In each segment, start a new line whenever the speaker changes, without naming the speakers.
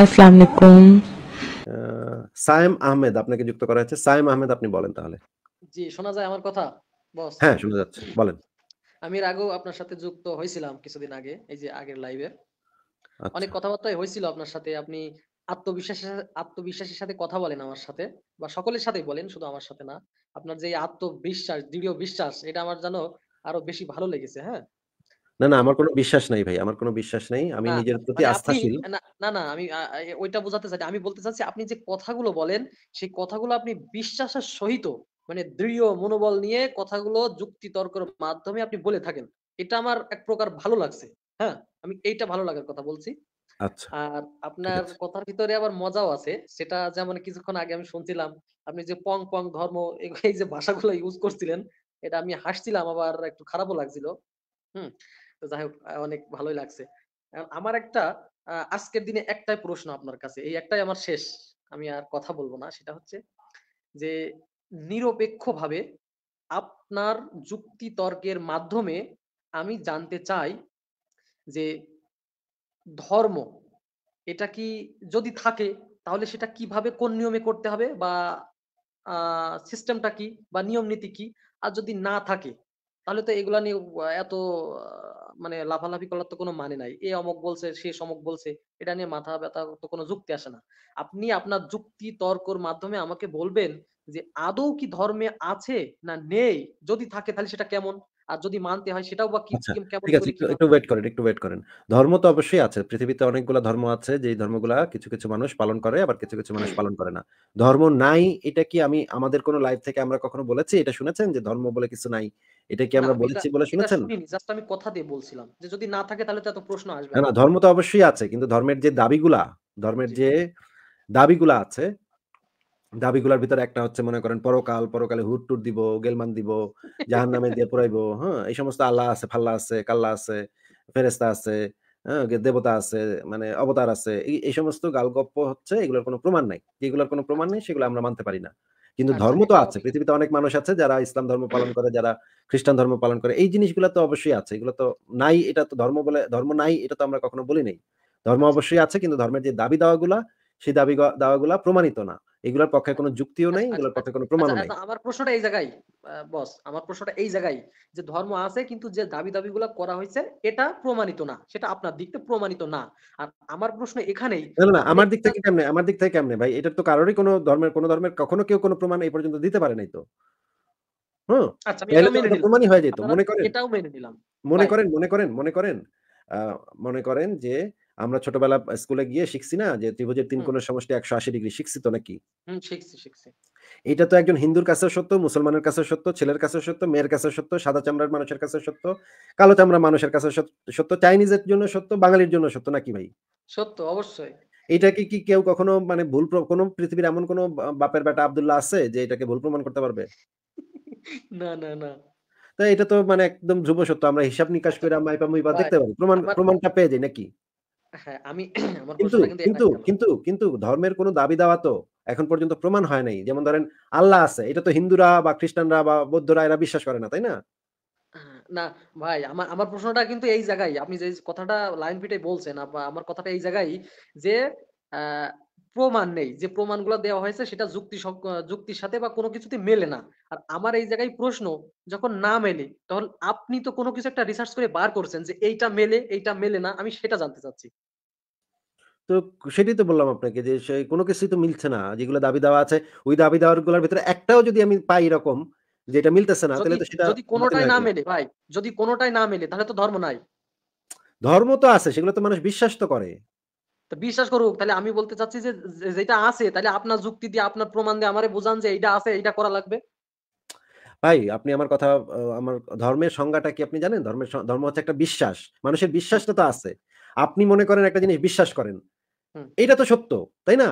আসসালামু
আলাইকুম আহমেদ আপনাকে যুক্ত করা হয়েছে আহমেদ আপনি বলেন তাহলে
জি শোনা যায় আমার কথা বস হ্যাঁ
শোনা যাচ্ছে বলেন
আমি আপনার সাথে যুক্ত হয়েছিলাম কিছুদিন আগে এই যে আগের লাইভে আচ্ছা। অনেক কথাবার্তাই হয়েছিল আপনার সাথে আপনি আত্মবিশ্বাসের আত্মবিশ্বাসের সাথে কথা বলেন আমার সাথে বা সকলের সাথেই বলেন শুধু আমার সাথে না আপনার যে আত্মবিশ্বাস দৃঢ় বিশ্বাস এটা আমার যেন আরো বেশি ভালো লেগেছে হ্যাঁ
না, না আমার কোনো বিশ্বাস নাই ভাই। আমার কোনো বিশ্বাস নাই। আমি নিজের প্রতি মানে আস্থাশীল।
না, না, আমি ওইটা বোঝাতে চাই আমি বলতে চাচ্ছি আপনি যে কথাগুলো বলেন, সেই কথাগুলো আপনি বিশ্বাসের সহিত মানে দৃঢ় মনোবল নিয়ে কথাগুলো যুক্তি তর্কের মাধ্যমে আপনি বলে থাকেন। এটা আমার এক প্রকার ভালো লাগছে। হ্যাঁ? আমি এইটা ভালো লাগার কথা বলছি। আচ্ছা, আর আপনার কথার ভিতরে আবার মজাও আছে। সেটা যেমন কিছুক্ষণ আগে আমি শুনছিলাম। আপনি যে পং, পং, ধর্ম এই যে ভাষাগুলো ইউজ করছিলেন, এটা আমি হাসছিলাম আবার একটু খারাপও লাগছিল। হুম? তো যাই হোক অনেক ভালোই লাগছে আমার একটা আজকের দিনে একটাই প্রশ্ন আপনার কাছে এই একটাই আমার শেষ আমি আর কথা বলবো না সেটা হচ্ছে যে নিরপেক্ষভাবে আপনার যুক্তি তর্কের মাধ্যমে আমি জানতে চাই যে ধর্ম এটা কি যদি থাকে তাহলে সেটা কিভাবে কোন নিয়মে করতে হবে বা সিস্টেমটা কি বা নিয়ম নীতি কি আর যদি না থাকে তাহলে তো এগুলা নিয়ে এত মানে লাফালাফি করার তো কোনো মানে নাই এ অমক বলছে সে সমক বলছে এটা নিয়ে মাথা ব্যথা তো কোনো যুক্তি আসে না আপনি আপনার যুক্তি তর্কর মাধ্যমে আমাকে বলবেন যে আদৌ কি ধর্মে আছে না নেই যদি থাকে তাহলে সেটা কেমন আর যদি মানতে হয় সেটাও বা আচ্ছা, ঠিক আছে
একটু ওয়েট করেন একটু ওয়েট করেন ধর্ম তো অবশ্যই আছে পৃথিবীতে অনেকগুলো ধর্ম আছে যে ধর্মগুলা কিছু কিছু মানুষ পালন করে আবার কিছু কিছু মানুষ পালন করে না ধর্ম নাই এটা কি আমি আমাদের কোনো লাইফ থেকে আমরা কখনো বলেছি এটা শুনেছেন যে ধর্ম বলে কিছু নাই এটা কি আমরা বলেছি বলে শুনেছেন
জাস্ট আমি কথা দিয়ে বলছিলাম যে যদি না থাকে তাহলে তো এত প্রশ্ন আসবে না ধর্ম
তো অবশ্যই আছে কিন্তু ধর্মের যে দাবিগুলা ধর্মের যে দাবিগুলা আছে দাবিগুলোর ভিতরে একটা হচ্ছে মনে করেন পরকাল পরকালে হুট টুট দিব গেলমান দিব জাহান নামে দিয়ে পড়াইব হ্যাঁ এই সমস্ত আল্লাহ আছে ফাল্লা আছে কাল্লা আছে ফেরেস্তা আছে হ্যাঁ, দেবতা আছে মানে অবতার আছে এই সমস্ত গালগপ্প হচ্ছে এগুলোর কোনো প্রমাণ নাই যেগুলোর কোনো প্রমাণ নেই সেগুলো আমরা মানতে পারি না কিন্তু আচ্ছা, ধর্ম তো আছে পৃথিবীতে অনেক মানুষ আছে যারা ইসলাম ধর্ম পালন করে যারা খ্রিস্টান ধর্ম পালন করে এই জিনিসগুলো তো অবশ্যই আছে এগুলো তো নাই এটা তো ধর্ম বলে ধর্ম নাই এটা তো আমরা কখনো বলি নাই ধর্ম অবশ্যই আছে কিন্তু ধর্মের যে দাবি দাওয়াগুলা সেই দাবি দাওয়াগুলা প্রমাণিত না এগুলোর পক্ষে কোনো যুক্তিও নাই এগুলোর পক্ষে কোনো প্রমাণও আচ্ছা, নাই আচ্ছা,
আমার প্রশ্নটা এই জায়গায় বস আমার প্রশ্নটা এই জায়গায় যে ধর্ম আছে কিন্তু যে দাবি দাবিগুলো করা হয়েছে এটা প্রমাণিত না সেটা আপনার দিক থেকে প্রমাণিত না আর আমার প্রশ্ন এখানেই না
না আমার দিক থেকে কেমনে আমার দিক থেকে কেমনে ভাই এটা তো কারোরই কোনো ধর্মের কোনো ধর্মের কখনো কেউ কোনো প্রমাণ এই পর্যন্ত দিতে পারে নাই তো হ্যাঁ
হয়ে যেত মনে করেন এটাও মেনে নিলাম
মনে করেন মনে করেন মনে করেন মনে করেন যে আমরা ছোটবেলা স্কুলে গিয়ে শিখছি না যে ত্রিভুজের তিন কোণের সমষ্টি একশো আশি ডিগ্রি শিখছি তো নাকি এটা তো একজন হিন্দুর কাছে সত্য মুসলমানের কাছে সত্য ছেলের কাছে সত্য মেয়ের কাছে সত্য সাদা চামড়ার মানুষের কাছে সত্য কালো চামড়ার মানুষের কাছে সত্য চাইনিজের জন্য সত্য বাঙালির জন্য সত্য নাকি ভাই
সত্য অবশ্যই
এটাকে কি কেউ কখনো মানে ভুল কোনো পৃথিবীর এমন কোনো বাপের বেটা আবদুল্লাহ আছে যে এটাকে ভুল প্রমাণ করতে পারবে না না না তাই এটা তো মানে একদম ধ্রুব সত্য আমরা হিসাব নিকাশ আচ্ছা। করে মাইপা মুইপা দেখতে পারি প্রমাণ প্রমাণটা পেয়ে যাই নাকি
হ্যাঁ, কিন্তু
কিন্তু কিন্তু ধর্মের কোনো দাবি তো এখন পর্যন্ত প্রমাণ হয় নাই যেমন ধরেন আল্লাহ আছে এটা তো হিন্দুরা বা খ্রিস্টানরা বা বৌদ্ধরা এরা বিশ্বাস করে না তাই না
হ্যাঁ, না ভাই আমার আমার প্রশ্নটা কিন্তু এই জায়গায় আপনি যে কথাটা লাইন বলছেন আমার কথাটা এই জায়গায় যে প্রমাণ নেই যে প্রমাণগুলো দেওয়া হয়েছে সেটা যুক্তি যুক্তির সাথে বা কোনো কিছুতে মেলে না আর আমার এই জায়গায় প্রশ্ন যখন না মেলে তখন আপনি তো কোনো কিছু একটা রিসার্চ করে বার করছেন যে এইটা মেলে এইটা মেলে না আমি সেটা জানতে চাচ্ছি
তো সেটাই তো বললাম আপনাকে যে সে কোনো কিছুই তো মিলছে না যেগুলো দাবি দেওয়া আছে ওই দাবি দেওয়ার দেওয়াগুলোর ভিতরে একটাও যদি আমি পাই এরকম যেটা মিলতেছে না তাহলে তো সেটা যদি কোনোটাই না মেলে
ভাই যদি কোনোটাই না মেলে তাহলে তো ধর্ম নাই
ধর্ম তো আছে সেগুলো তো মানুষ বিশ্বাস তো করে
তো বিশ্বাস করুক তাহলে আমি বলতে চাচ্ছি যে যেটা আছে তাহলে আপনার যুক্তি দিয়ে আপনার প্রমাণ দিয়ে আমারে বোঝান যে এইটা আছে এইটা করা লাগবে
ভাই আপনি আমার কথা আমার ধর্মের সংজ্ঞাটা কি আপনি জানেন ধর্মের ধর্ম হচ্ছে একটা বিশ্বাস মানুষের বিশ্বাসটা তো আছে আপনি মনে করেন একটা জিনিস বিশ্বাস করেন এটা তো সত্য তাই না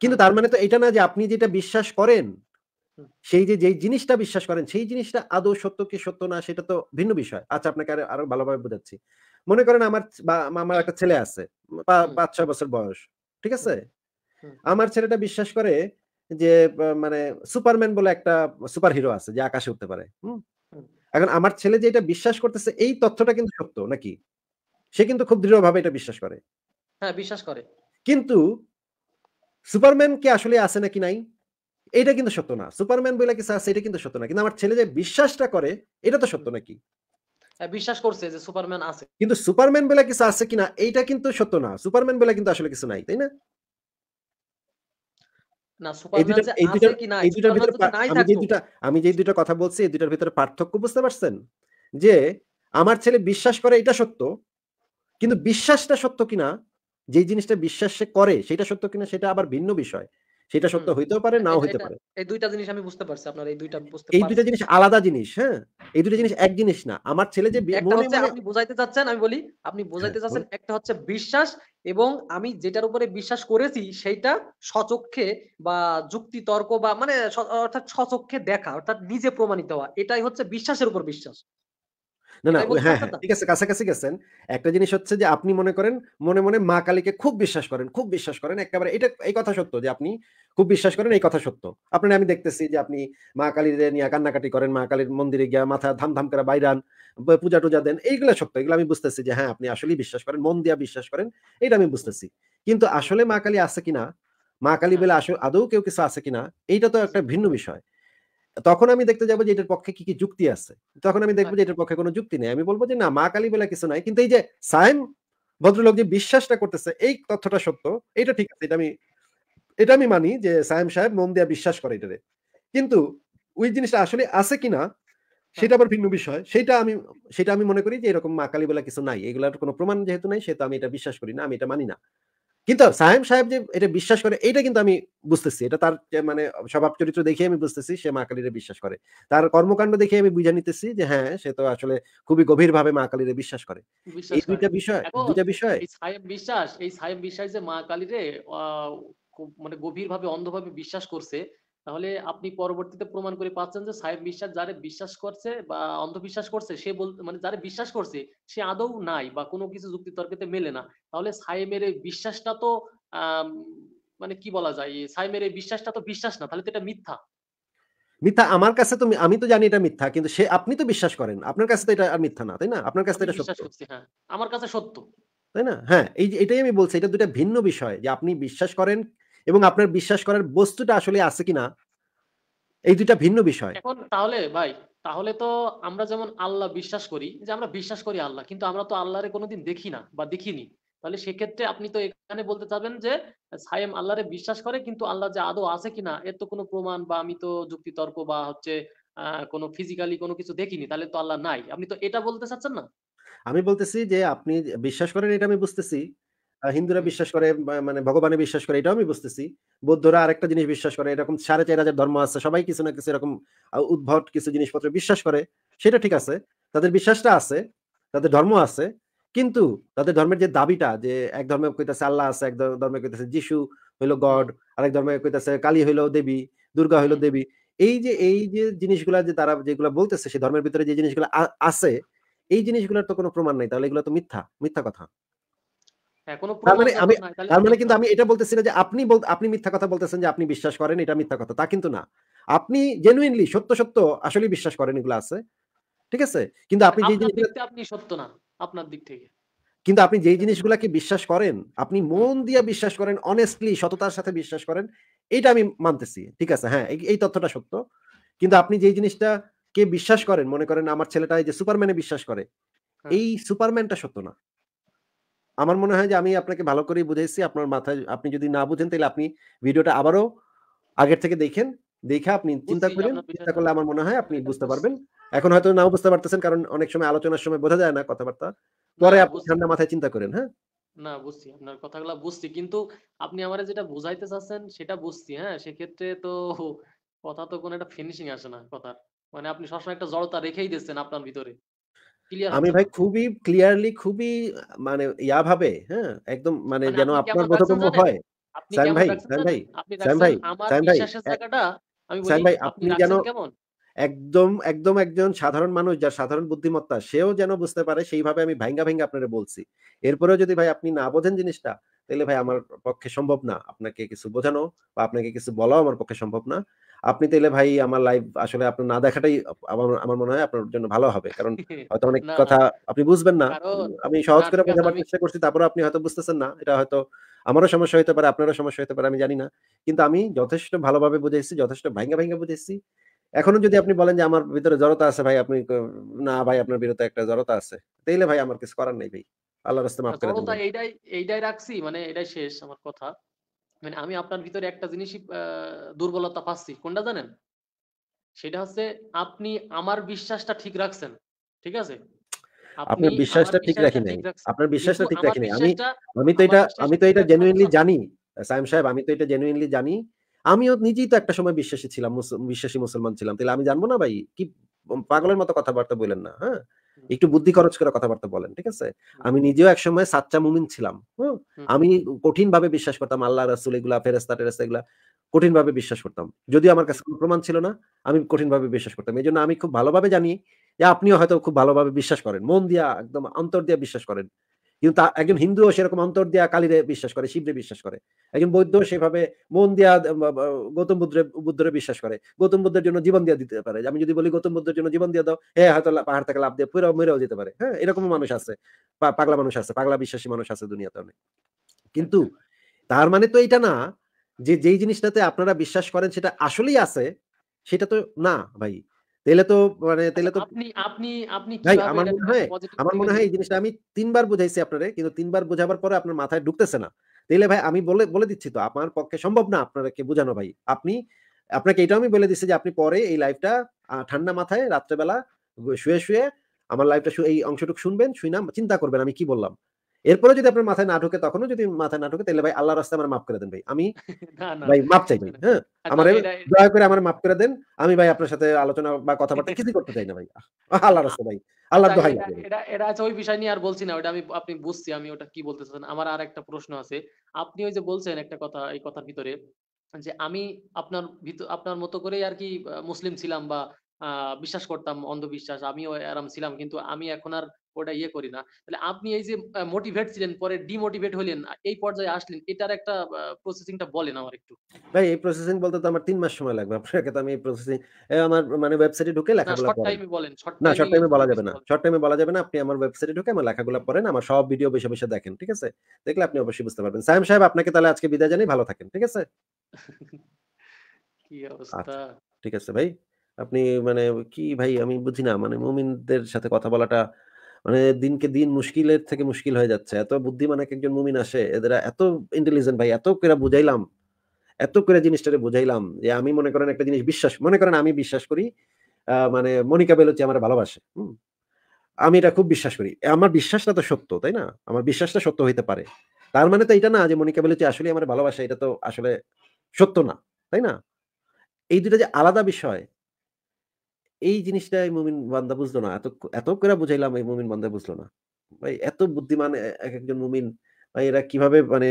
কিন্তু তার মানে তো এটা না যে আপনি যেটা বিশ্বাস করেন সেই যে যেই জিনিসটা বিশ্বাস করেন সেই জিনিসটা আদৌ সত্য কি সত্য না সেটা তো ভিন্ন বিষয় আচ্ছা আপনাকে আরো আরো ভালোভাবে বোঝাচ্ছি মনে করেন আমার আমার একটা ছেলে আছে পাঁচ ছয় বছর বয়স ঠিক আছে আমার ছেলেটা বিশ্বাস করে যে মানে সুপারম্যান বলে একটা সুপার হিরো আছে যে আকাশে উঠতে পারে এখন আমার ছেলে যে এটা বিশ্বাস করতেছে এই তথ্যটা কিন্তু সত্য নাকি সে কিন্তু খুব দৃঢ়ভাবে এটা বিশ্বাস করে
হ্যাঁ বিশ্বাস করে
কিন্তু সুপারম্যান কি আসলে আছে নাকি নাই এটা কিন্তু সত্য না সুপারম্যান বলে কিছু আছে এটা কিন্তু সত্য না কিন্তু আমার ছেলে যে বিশ্বাসটা করে এটা তো সত্য নাকি
হ্যাঁ, বিশ্বাস করছে যে সুপারম্যান আছে
কিন্তু সুপারম্যান বলে কিছু আছে কিনা এইটা কিন্তু সত্য না সুপারম্যান বলে কিন্তু আসলে কিছু নাই তাই না আমি যে দুটা কথা বলছি এই দুটার ভিতরে পার্থক্য বুঝতে পারছেন যে আমার ছেলে বিশ্বাস করে এটা সত্য কিন্তু বিশ্বাসটা সত্য কিনা যে জিনিসটা বিশ্বাস সে করে সেটা সত্য কিনা সেটা আবার ভিন্ন বিষয় সেটা সত্য হইতেও পারে নাও হইতে পারে
এই দুইটা জিনিস আমি বুঝতে পারছি আপনার এই দুইটা বুঝতে এই দুইটা
জিনিস আলাদা জিনিস হ্যাঁ এই দুইটা জিনিস এক জিনিস না আমার ছেলে যে আপনি
বোঝাইতে চাচ্ছেন আমি বলি আপনি হ্যাঁ, বোঝাইতে চাচ্ছেন একটা হচ্ছে বিশ্বাস এবং আমি যেটার উপরে বিশ্বাস করেছি সেটা সচক্ষে বা যুক্তি তর্ক বা মানে অর্থাৎ সচক্ষে দেখা অর্থাৎ নিজে প্রমাণিত হওয়া এটাই হচ্ছে বিশ্বাসের উপর বিশ্বাস
না না হ্যাঁ হ্যাঁ ঠিক আছে কাছাকাছি গেছেন একটা জিনিস হচ্ছে যে আপনি মনে করেন মনে মনে মা কালীকে খুব বিশ্বাস করেন খুব বিশ্বাস করেন একেবারে এটা এই কথা সত্য যে আপনি খুব বিশ্বাস করেন এই কথা সত্য আপনার আমি দেখতেছি যে আপনি মা কালীর নিয়ে কান্নাকাটি করেন মা কালীর মন্দিরে গিয়া মাথা ধাম ধাম করে বাইরান পূজা টুজা দেন এইগুলো সত্য এগুলো আমি বুঝতেছি যে হ্যাঁ আপনি আসলেই বিশ্বাস করেন মন দিয়া বিশ্বাস করেন এটা আমি বুঝতেছি কিন্তু আসলে মা কালী আছে কিনা মা কালী হ্যাঁ। বলে আসলে আদৌ কেউ কিছু আছে কিনা এইটা তো একটা ভিন্ন বিষয় তখন আমি দেখতে যাবো যে এটার পক্ষে কি কি যুক্তি আছে তখন আমি দেখবো যে আচ্ছা। এটার পক্ষে কোনো যুক্তি নেই আমি বলবো যে না মা কালী বেলা কিছু নাই কিন্তু এই যে সাইম ভদ্রলোক যে বিশ্বাসটা করতেছে এই তথ্যটা সত্য এটা ঠিক আছে এটা আমি এটা আমি মানি যে সাহেম সাহেব মন দেওয়া বিশ্বাস করে এটারে কিন্তু ওই জিনিসটা আসলে আছে কিনা আচ্ছা। সেটা আবার ভিন্ন বিষয় সেটা আমি সেটা আমি মনে করি যে এরকম মা কালী বেলা কিছু নাই এগুলার কোনো প্রমাণ যেহেতু নাই সেহেতু আমি এটা বিশ্বাস করি না আমি এটা মানি না কিন্তু সাহেব সাহেব যে এটা বিশ্বাস করে এটা কিন্তু আমি বুঝতেছি এটা তার মানে স্বভাব চরিত্র দেখে আমি বুঝতেছি সে মা কালীরে বিশ্বাস করে তার কর্মকাণ্ড দেখে আমি বুঝে নিতেছি যে হ্যাঁ সে তো আসলে খুবই গভীর ভাবে মা কালীরে বিশ্বাস করে
এই দুইটা বিষয় দুইটা বিষয় সাহেব বিশ্বাস এই সাহেব বিশ্বাস যে মা কালীরে মানে গভীর ভাবে অন্ধভাবে বিশ্বাস করছে তাহলে আপনি পরবর্তীতে প্রমাণ করে পাচ্ছেন যে সাহেব বিশ্বাস যারে বিশ্বাস করছে বা অন্ধবিশ্বাস করছে সে বল মানে যারে বিশ্বাস করছে সে আদৌ নাই বা কোনো কিছু যুক্তি তর্কেতে মেলে না তাহলে সাহেবের এই বিশ্বাসটা তো মানে কি বলা যায় সাহেবের এই বিশ্বাসটা তো বিশ্বাস না তাহলে তো এটা মিথ্যা
মিথ্যা আমার কাছে তো আমি তো জানি এটা মিথ্যা কিন্তু সে আপনি তো বিশ্বাস করেন আপনার কাছে তো এটা মিথ্যা না তাই না আপনার কাছে এটা সত্য
হ্যাঁ আমার কাছে সত্য
তাই না হ্যাঁ এই এটাই আমি বলছি এটা দুটা ভিন্ন বিষয় যে আপনি বিশ্বাস করেন এবং আপনার বিশ্বাস করার বস্তুটা আসলে আছে কিনা এই দুইটা ভিন্ন বিষয়
এখন তাহলে ভাই তাহলে তো আমরা যেমন আল্লাহ বিশ্বাস করি যে আমরা বিশ্বাস করি আল্লাহ কিন্তু আমরা তো আল্লাহরে কোনোদিন দেখি না বা দেখিনি তাহলে সেক্ষেত্রে আপনি তো এখানে বলতে চাবেন যে সায়েম আল্লাহরে বিশ্বাস করে কিন্তু আল্লাহ যে আদৌ আছে কিনা এর তো কোনো প্রমাণ বা আমি তো যুক্তি তর্ক বা হচ্ছে কোনো ফিজিক্যালি কোনো কিছু দেখিনি তাহলে তো আল্লাহ নাই আপনি তো এটা বলতে চাচ্ছেন না
আমি বলতেছি যে আপনি বিশ্বাস করেন এটা আমি বুঝতেছি হিন্দুরা বিশ্বাস করে মানে ভগবানে বিশ্বাস করে এটাও আমি বুঝতেছি বৌদ্ধরা আরেকটা জিনিস বিশ্বাস করে এরকম সাড়ে চার হাজার ধর্ম আছে সবাই কিছু না কিছু এরকম উদ্ভট কিছু জিনিসপত্র বিশ্বাস করে সেটা ঠিক আছে তাদের বিশ্বাসটা আছে তাদের ধর্ম আছে কিন্তু তাদের ধর্মের যে দাবিটা যে এক ধর্মে কইতাছে আল্লাহ আছে এক ধর্মে কইতাছে যিশু হইলো গড আরেক ধর্মে কইতাছে কালী হইলো দেবী দুর্গা হইলো দেবী এই যে এই যে জিনিসগুলা যে তারা যেগুলো বলতেছে সেই ধর্মের ভিতরে যে জিনিসগুলো আছে এই জিনিসগুলোর তো কোনো প্রমাণ নাই তাহলে এগুলো তো মিথ্যা মিথ্যা কথা
হ্যাঁ, মানে মানে
আপনি আপনি মিথ্যা কথা বলতেছেন যে আপনি বিশ্বাস করেন এটা মিথ্যা কথা তা কিন্তু না আপনি জেনুইনলি সত্য সত্য আসলে বিশ্বাস করেন এগুলো আছে ঠিক আছে কিন্তু আপনি যে জিনিসটা
আপনি সত্য না আপনার দিক থেকে
কিন্তু আপনি যেই জিনিসগুলাকে বিশ্বাস করেন আপনি মন দিয়ে বিশ্বাস করেন অনেস্টলি সততার সাথে বিশ্বাস করেন এটা আমি মানতেছি ঠিক আছে হ্যাঁ এই তথ্যটা সত্য কিন্তু আপনি যেই জিনিসটা কে বিশ্বাস করেন মনে করেন আমার ছেলেটা যে সুপারম্যানে বিশ্বাস করে হ্যাঁ। এই সুপারম্যানটা সত্য না আমার মনে হয় যে আমি আপনাকে ভালো করেই বুঝাইছি আপনার মাথায় আপনি যদি না বুঝেন তাহলে আপনি ভিডিওটা আবারও আগের থেকে দেখেন দেখে আপনি চিন্তা করেন চিন্তা করলে আমার মনে হয় আপনি বুঝতে পারবেন এখন হয়তো নাও বুঝতে পারতেছেন কারণ অনেক সময় আলোচনার সময় বোঝা যায় না কথাবার্তা পরে আপনি ঠান্ডা মাথায় চিন্তা করেন হ্যাঁ
না বুঝছি আপনার কথাগুলো বুঝছি কিন্তু আপনি আমারে যেটা বুঝাইতে চাচ্ছেন সেটা বুঝছি হ্যাঁ সেক্ষেত্রে তো কথা তো কোনো একটা ফিনিশিং আসে না কথার মানে আপনি সবসময় একটা জড়তা রেখেই দিচ্ছেন আপনার ভিতরে আমি
ভাই খুবই ক্লিয়ারলি খুবই মানে ইয়া ভাবে হ্যাঁ একদম মানে, মানে যেন আপনার বোধগম্য হয়
সাইম ভাই সাইম ভাই সাইম ভাই সাইম ভাই সাইম ভাই আপনি যেন
একদম একদম একজন সাধারণ মানুষ যার সাধারণ বুদ্ধিমত্তা সেও যেন বুঝতে পারে সেইভাবে আমি ভাইঙ্গা ভাইঙ্গা আপনারা বলছি এরপরেও যদি ভাই আপনি না বোঝেন জিনিসটা তাহলে ভাই আমার পক্ষে সম্ভব না আপনাকে কিছু বোঝানো বা আপনাকে কিছু বলাও আমার পক্ষে সম্ভব না আপনি তাইলে ভাই আমার লাইভ আসলে আপনার না দেখাটাই আমার মনে হয় আপনার জন্য ভালো হবে কারণ হয়তো অনেক কথা আপনি বুঝবেন না আমি সহজ করে বোঝাবার চেষ্টা করছি তারপরে আপনি হয়তো বুঝতেছেন না এটা হয়তো আমারও সমস্যা হতে পারে আপনারও সমস্যা হতে পারে আমি জানি না কিন্তু আমি যথেষ্ট ভালোভাবে বুঝেছি যথেষ্ট ভাঙ্গা ভাঙ্গা বুঝেছি এখনো যদি আপনি বলেন যে আমার ভিতরে জড়তা আছে ভাই আপনি না ভাই আপনার বিরুদ্ধে একটা জড়তা আছে তাইলে ভাই আমার কিছু করার নেই ভাই আল্লাহর রাস্তায় মাফ আচ্ছা, করে দিবেন
এইটাই এইটাই রাখছি মানে এটাই শেষ আমার কথা মানে আমি আপনার ভিতরে একটা জিনিসই দুর্বলতা পাচ্ছি কোনটা জানেন সেটা হচ্ছে আপনি আমার বিশ্বাসটা ঠিক রাখছেন ঠিক আছে আপনার বিশ্বাসটা ঠিক রাখেন নাই আপনার বিশ্বাসটা ঠিক রাখেন নাই আমি
আমি তো এটা আমি তো এটা জেনুইনলি জানি সাইম সাহেব আমি তো এটা জেনুইনলি জানি আমিও নিজেই তো একটা সময় বিশ্বাসী ছিলাম বিশ্বাসী মুসলমান ছিলাম তাহলে আমি জানবো না ভাই কি পাগলের মতো কথাবার্তা বলেন না হ্যাঁ একটু বুদ্ধি খরচ করে কথাবার্তা বলেন ঠিক আছে আমি নিজেও সময় সাচ্চা মুমিন ছিলাম আমি কঠিন ভাবে বিশ্বাস করতাম আল্লাহ রাসুল এগুলা ফেরেস্তা টেরেস্তা এগুলা কঠিন ভাবে বিশ্বাস করতাম যদিও আমার কাছে কোনো প্রমাণ ছিল না আমি কঠিন ভাবে বিশ্বাস করতাম এই জন্য আমি খুব ভালোভাবে জানি যে আপনিও হয়তো খুব ভালোভাবে বিশ্বাস করেন মন দিয়া একদম অন্তর দিয়া বিশ্বাস করেন কিন্তু তা একজন হিন্দুও সেরকম অন্তর দিয়া কালীরে বিশ্বাস করে শিবরে বিশ্বাস করে একজন বৌদ্ধ সেভাবে মন দিয়া গৌতম বুদ্ধরে বুদ্ধরে বিশ্বাস করে গৌতম বুদ্ধের জন্য জীবন দিয়া দিতে পারে আমি যদি বলি গৌতম বুদ্ধের জন্য জীবন দিয়ে দাও হ্যাঁ হয়তো পাহাড় থেকে লাভ দিয়ে পুরো মেরেও যেতে পারে হ্যাঁ এরকম মানুষ আছে পাগলা মানুষ আছে পাগলা বিশ্বাসী মানুষ আছে দুনিয়াতে অনেক কিন্তু তার মানে তো এটা না যে যেই জিনিসটাতে আপনারা বিশ্বাস করেন সেটা আসলেই আছে সেটা তো না ভাই তো মানে আচ্ছা, তো আপনি
আপনি আপনি ভাই আমার মনে হয়
আমার মনে হয় এই জিনিসটা আমি তিনবার আপনারে কিন্তু তিনবার বোঝাবার পরে আপনার মাথায় ঢুকতেছে না তাহলে ভাই আমি বলে বলে দিচ্ছি তো আমার পক্ষে সম্ভব না আপনাকে বোঝানো ভাই আপনি আপনাকে এটা আমি বলে দিচ্ছি যে আপনি পরে এই লাইফটা ঠান্ডা মাথায় রাত্রেবেলা শুয়ে শুয়ে আমার লাইফটা এই অংশটুকু শুনবেন শুই না চিন্তা করবেন আমি কি বললাম এরপরে যদি আপনার মাথায় না ঢুকে তখনও যদি মাথায় না ঢুকে তাহলে ভাই আল্লাহ রাস্তায় আমার মাফ করে দেন ভাই আমি
ভাই
মাফ চাই ভাই হ্যাঁ আচ্ছা, আমার দয়া করে আমার মাফ করে দেন আমি ভাই আপনার সাথে আলোচনা বা কথাবার্তা কিছু করতে চাই না ভাই আল্লাহ রাস্তা ভাই আল্লাহর আচ্ছা, দোহাই এটা
এটা আছে আচ্ছা, ওই বিষয় নিয়ে আর বলছি না ওটা আমি আপনি বুঝছি আমি ওটা কি বলতে চাচ্ছেন আমার আর একটা প্রশ্ন আছে আপনি ওই যে বলছেন একটা কথা এই কথার ভিতরে যে আমি আপনার ভিতর আপনার মতো করেই আর কি মুসলিম ছিলাম বা বিশ্বাস করতাম অন্ধবিশ্বাস আমিও আরাম ছিলাম কিন্তু আমি এখন আর ওটা ইয়ে করি না তাহলে আপনি এই যে মোটিভেট ছিলেন পরে ডিমোটিভেট হলেন এই পর্যায়ে আসলেন এটার একটা প্রসেসিংটা বলেন আমার একটু
ভাই এই প্রসেসিং বলতে তো আমার তিন মাস সময় লাগবে আপনাকে তো আমি এই প্রসেসিং আমার মানে ওয়েবসাইটে ঢুকে লেখাগুলো শর্ট টাইমে
বলেন না শর্ট টাইমে
বলা যাবে না শর্ট টাইমে বলা যাবে না আপনি আমার ওয়েবসাইটে ঢুকে আমার লেখাগুলো পড়েন আমার সব ভিডিও বেশি বেশি দেখেন ঠিক আছে দেখলে আপনি অবশ্যই বুঝতে পারবেন সাইম সাহেব আপনাকে তাহলে আজকে বিদায় জানাই ভালো থাকেন ঠিক আছে
কি অবস্থা আচ্ছা,
ঠিক আছে ভাই আপনি মানে কি ভাই আমি বুঝি না মানে মুমিনদের সাথে কথা বলাটা মানে দিনকে দিন মুশকিলের থেকে মুশকিল হয়ে যাচ্ছে এত বুদ্ধিমান এক একজন মুমিন আসে এদের এত ইন্টেলিজেন্ট ভাই এত করে বুঝাইলাম এত করে জিনিসটারে বুঝাইলাম যে আমি মনে করেন একটা জিনিস বিশ্বাস মনে করেন আমি বিশ্বাস করি মানে মনিকা বেলুচি আমার ভালোবাসে আমি এটা খুব বিশ্বাস করি আমার বিশ্বাসটা তো সত্য তাই না আমার বিশ্বাসটা সত্য হইতে পারে তার মানে তো এটা না যে মনিকা বেলুচি আসলে আমার ভালোবাসা এটা তো আসলে সত্য না তাই না এই দুটা যে আলাদা বিষয় এই জিনিসটা এই মুমিন বান্দা বুঝলো না এত এত করে বুঝাইলাম এই মুমিন বান্দা বুঝলো না ভাই এত বুদ্ধিমান এক একজন মুমিন ভাই এরা কিভাবে মানে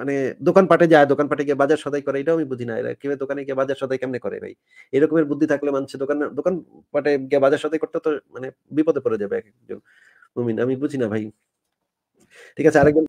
মানে দোকানপাটে যায় দোকানপাটে গিয়ে বাজার সদাই করে এটাও আমি বুঝি না এরা কিভাবে দোকানে গিয়ে বাজার সদাই কেমনে করে ভাই এরকমের বুদ্ধি থাকলে মানুষের দোকান দোকানপাটে গিয়ে বাজার সদাই করতে তো মানে বিপদে পড়ে যাবে এক একজন মুমিন আমি বুঝি না ভাই ঠিক আছে আরেকজন